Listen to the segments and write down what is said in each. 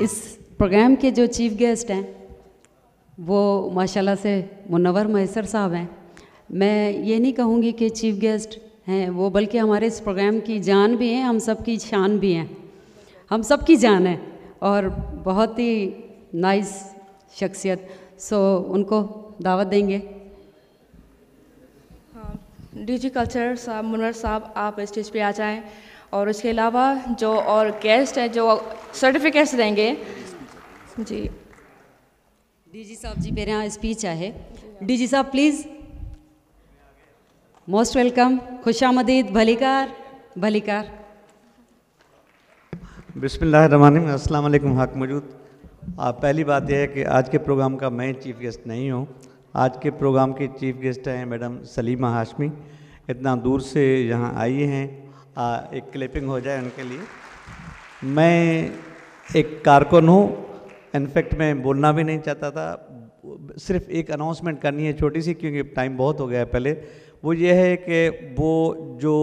इस प्रोग्राम के जो चीफ गेस्ट हैं वो माशाल्लाह से मुनवर मैसर साहब हैं मैं ये नहीं कहूँगी कि चीफ गेस्ट हैं वो बल्कि हमारे इस प्रोग्राम की जान भी हैं हम सब की शान भी हैं हम सब की जान है और बहुत ही नाइस शख्सियत सो उनको दावत देंगे हाँ, डी जी कल्चर साहब मुनवर साहब आप स्टेज पे आ जाएं और उसके अलावा जो और गेस्ट हैं जो सर्टिफिकेट्स देंगे जी डीजी साहब जी मेरे यहाँ स्पीच डी डीजी साहब प्लीज़ मोस्ट वेलकम खुशामदीद भलीकार भलीकार बिसमीम असल हक मौजूद पहली बात यह है कि आज के प्रोग्राम का मैं चीफ गेस्ट नहीं हूँ आज के प्रोग्राम के चीफ गेस्ट हैं मैडम सलीमा हाशमी इतना दूर से यहाँ आई हैं आ, एक क्लिपिंग हो जाए उनके लिए मैं एक कारकुन हूँ इनफैक्ट मैं बोलना भी नहीं चाहता था सिर्फ एक अनाउंसमेंट करनी है छोटी सी क्योंकि टाइम बहुत हो गया है पहले वो ये है कि वो जो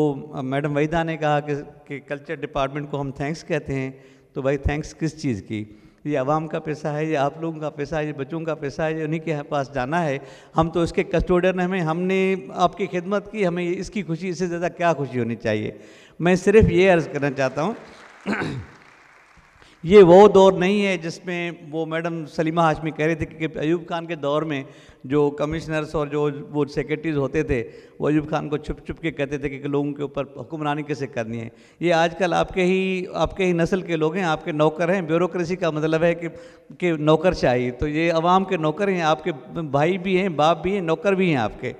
मैडम वहीदा ने कहा कि, कि कल्चर डिपार्टमेंट को हम थैंक्स कहते हैं तो भाई थैंक्स किस चीज़ की ये आवाम का पैसा है ये आप लोगों का पैसा है ये बच्चों का पैसा है ये उन्हीं के पास जाना है हम तो इसके कस्टोडियन हमें हमने आपकी खिदमत की हमें इसकी खुशी इससे ज़्यादा क्या खुशी होनी चाहिए मैं सिर्फ ये अर्ज़ करना चाहता हूँ ये वो दौर नहीं है जिसमें वो मैडम सलीमा हाशमी कह रही थी कि अयूब खान के दौर में जो कमिश्नर्स और जो वो सेक्रेटरीज होते थे वो अयूब खान को छुप छुप के कहते थे कि, लोगों के ऊपर हुक्मरानी कैसे करनी है ये आजकल आपके ही आपके ही नस्ल के लोग हैं आपके नौकर हैं ब्यूरोक्रेसी का मतलब है कि कि नौकर चाहिए तो ये आवाम के नौकर हैं आपके भाई भी हैं बाप भी हैं नौकर भी हैं आपके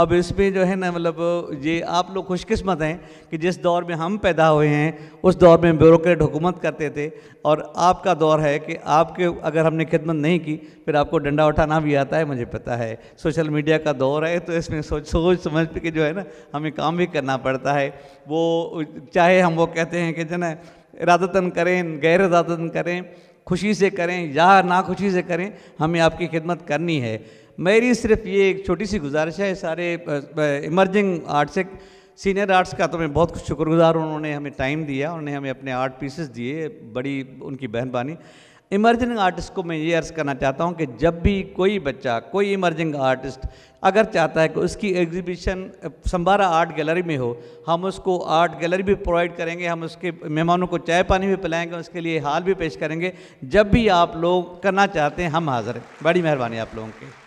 अब इसमें जो है ना मतलब ये आप लोग खुशकिस्मत हैं कि जिस दौर में हम पैदा हुए हैं उस दौर में ब्यूरोक्रेट हुकूमत करते थे और आपका दौर है कि आपके अगर हमने खिदमत नहीं की फिर आपको डंडा उठाना भी आता है मुझे पता है सोशल मीडिया का दौर है तो इसमें सोच सोच समझ के जो है ना हमें काम भी करना पड़ता है वो चाहे हम वो कहते हैं कि जो ना इरादतन करें गैर इरादतन करें खुशी से करें या नाखुशी से करें हमें आपकी खिदमत करनी है मेरी सिर्फ ये एक छोटी सी गुजारिश है सारे इमर्जिंग आर्ट से सीनियर आर्ट्स का तो मैं बहुत शुक्रगुजार हूँ उन्होंने हमें टाइम दिया उन्होंने हमें अपने आर्ट पीसेस दिए बड़ी उनकी बहनबानी इमर्जिंग आर्टिस्ट को मैं ये अर्ज़ करना चाहता हूँ कि जब भी कोई बच्चा कोई इमर्जिंग आर्टिस्ट अगर चाहता है कि उसकी एग्जीबिशन संबारा आर्ट गैलरी में हो हम उसको आर्ट गैलरी भी प्रोवाइड करेंगे हम उसके मेहमानों को चाय पानी भी पिलाएंगे उसके लिए हाल भी पेश करेंगे जब भी आप लोग करना चाहते हैं हम हाज़िर हैं बड़ी मेहरबानी आप लोगों की